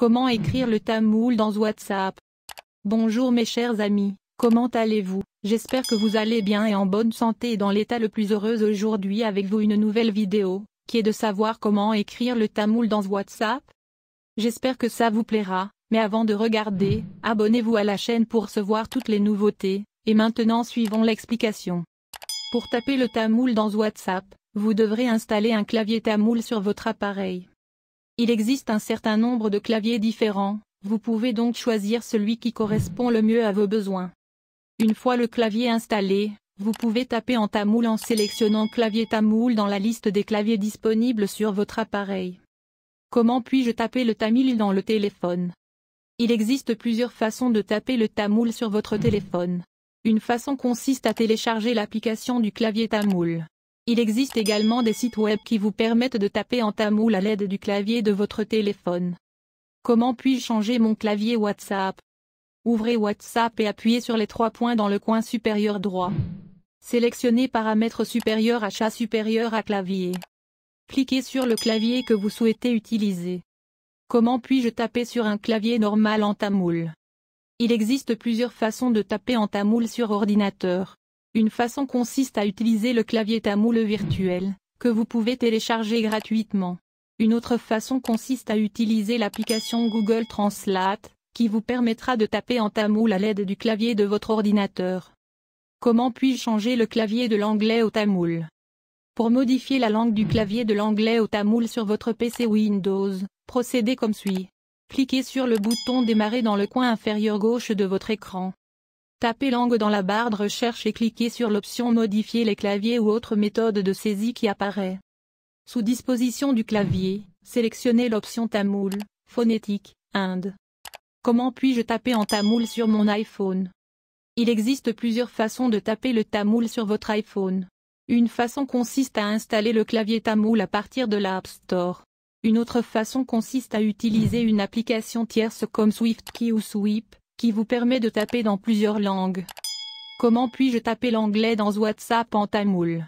Comment écrire le tamoul dans WhatsApp Bonjour mes chers amis, comment allez-vous J'espère que vous allez bien et en bonne santé et dans l'état le plus heureux aujourd'hui avec vous une nouvelle vidéo, qui est de savoir comment écrire le tamoul dans WhatsApp. J'espère que ça vous plaira, mais avant de regarder, abonnez-vous à la chaîne pour recevoir toutes les nouveautés, et maintenant suivons l'explication. Pour taper le tamoul dans WhatsApp, vous devrez installer un clavier tamoul sur votre appareil. Il existe un certain nombre de claviers différents, vous pouvez donc choisir celui qui correspond le mieux à vos besoins. Une fois le clavier installé, vous pouvez taper en tamoul en sélectionnant clavier tamoul dans la liste des claviers disponibles sur votre appareil. Comment puis-je taper le tamil dans le téléphone Il existe plusieurs façons de taper le tamoul sur votre téléphone. Une façon consiste à télécharger l'application du clavier tamoul. Il existe également des sites web qui vous permettent de taper en tamoul à l'aide du clavier de votre téléphone. Comment puis-je changer mon clavier WhatsApp Ouvrez WhatsApp et appuyez sur les trois points dans le coin supérieur droit. Sélectionnez Paramètres supérieurs à chat supérieur à clavier. Cliquez sur le clavier que vous souhaitez utiliser. Comment puis-je taper sur un clavier normal en tamoul Il existe plusieurs façons de taper en tamoul sur ordinateur. Une façon consiste à utiliser le clavier tamoul virtuel, que vous pouvez télécharger gratuitement. Une autre façon consiste à utiliser l'application Google Translate, qui vous permettra de taper en tamoul à l'aide du clavier de votre ordinateur. Comment puis-je changer le clavier de l'anglais au tamoul Pour modifier la langue du clavier de l'anglais au tamoul sur votre PC Windows, procédez comme suit. Cliquez sur le bouton Démarrer dans le coin inférieur gauche de votre écran. Tapez langue dans la barre de recherche et cliquez sur l'option Modifier les claviers ou autre méthode de saisie qui apparaît. Sous disposition du clavier, sélectionnez l'option Tamoul, phonétique, Inde. Comment puis-je taper en tamoul sur mon iPhone Il existe plusieurs façons de taper le tamoul sur votre iPhone. Une façon consiste à installer le clavier tamoul à partir de l'App Store. Une autre façon consiste à utiliser une application tierce comme SwiftKey ou Sweep, qui vous permet de taper dans plusieurs langues. Comment puis-je taper l'anglais dans WhatsApp en tamoul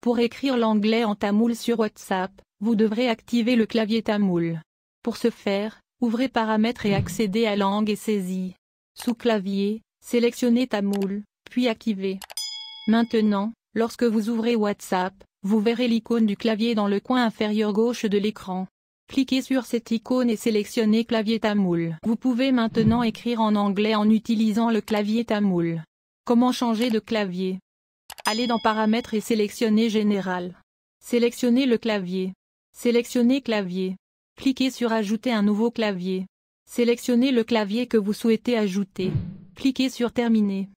Pour écrire l'anglais en tamoul sur WhatsApp, vous devrez activer le clavier tamoul. Pour ce faire, ouvrez Paramètres et accédez à Langue et saisie. Sous Clavier, sélectionnez Tamoul, puis activez. Maintenant, lorsque vous ouvrez WhatsApp, vous verrez l'icône du clavier dans le coin inférieur gauche de l'écran. Cliquez sur cette icône et sélectionnez clavier tamoul. Vous pouvez maintenant écrire en anglais en utilisant le clavier tamoul. Comment changer de clavier Allez dans paramètres et sélectionnez général. Sélectionnez le clavier. Sélectionnez clavier. Cliquez sur ajouter un nouveau clavier. Sélectionnez le clavier que vous souhaitez ajouter. Cliquez sur terminer.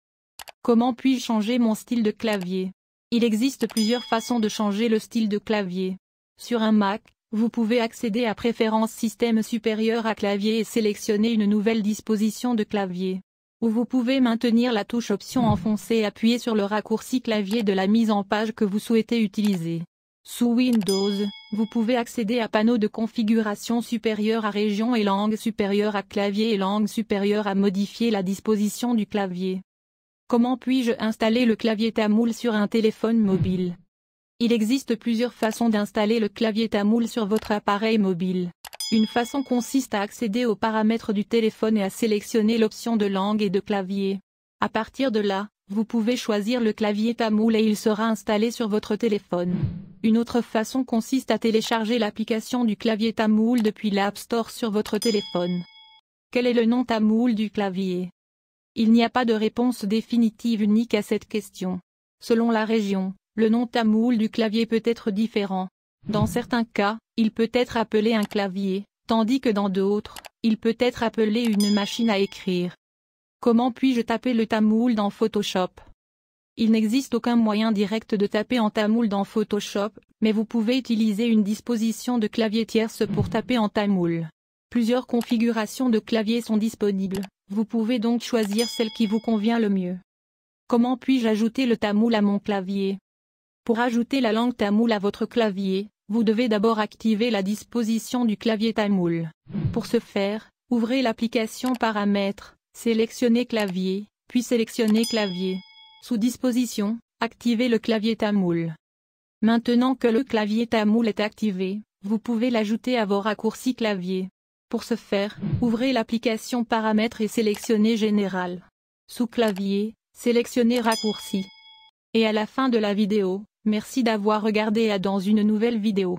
Comment puis-je changer mon style de clavier Il existe plusieurs façons de changer le style de clavier. Sur un Mac, vous pouvez accéder à Préférences système supérieur à clavier et sélectionner une nouvelle disposition de clavier. Ou vous pouvez maintenir la touche option enfoncée et appuyer sur le raccourci clavier de la mise en page que vous souhaitez utiliser. Sous Windows, vous pouvez accéder à panneau de configuration supérieur à région et langue supérieure à clavier et langue supérieure à modifier la disposition du clavier. Comment puis-je installer le clavier Tamoul sur un téléphone mobile il existe plusieurs façons d'installer le clavier Tamoul sur votre appareil mobile. Une façon consiste à accéder aux paramètres du téléphone et à sélectionner l'option de langue et de clavier. À partir de là, vous pouvez choisir le clavier Tamoul et il sera installé sur votre téléphone. Une autre façon consiste à télécharger l'application du clavier Tamoul depuis l'App Store sur votre téléphone. Quel est le nom Tamoul du clavier Il n'y a pas de réponse définitive unique à cette question. Selon la région, le nom tamoul du clavier peut être différent. Dans certains cas, il peut être appelé un clavier, tandis que dans d'autres, il peut être appelé une machine à écrire. Comment puis-je taper le tamoul dans Photoshop Il n'existe aucun moyen direct de taper en tamoul dans Photoshop, mais vous pouvez utiliser une disposition de clavier tierce pour taper en tamoul. Plusieurs configurations de clavier sont disponibles, vous pouvez donc choisir celle qui vous convient le mieux. Comment puis-je ajouter le tamoul à mon clavier pour ajouter la langue tamoul à votre clavier, vous devez d'abord activer la disposition du clavier tamoul. Pour ce faire, ouvrez l'application Paramètres, sélectionnez Clavier, puis sélectionnez Clavier. Sous Disposition, activez le clavier tamoul. Maintenant que le clavier tamoul est activé, vous pouvez l'ajouter à vos raccourcis clavier. Pour ce faire, ouvrez l'application Paramètres et sélectionnez Général. Sous Clavier, sélectionnez Raccourcis. Et à la fin de la vidéo, Merci d'avoir regardé à dans une nouvelle vidéo.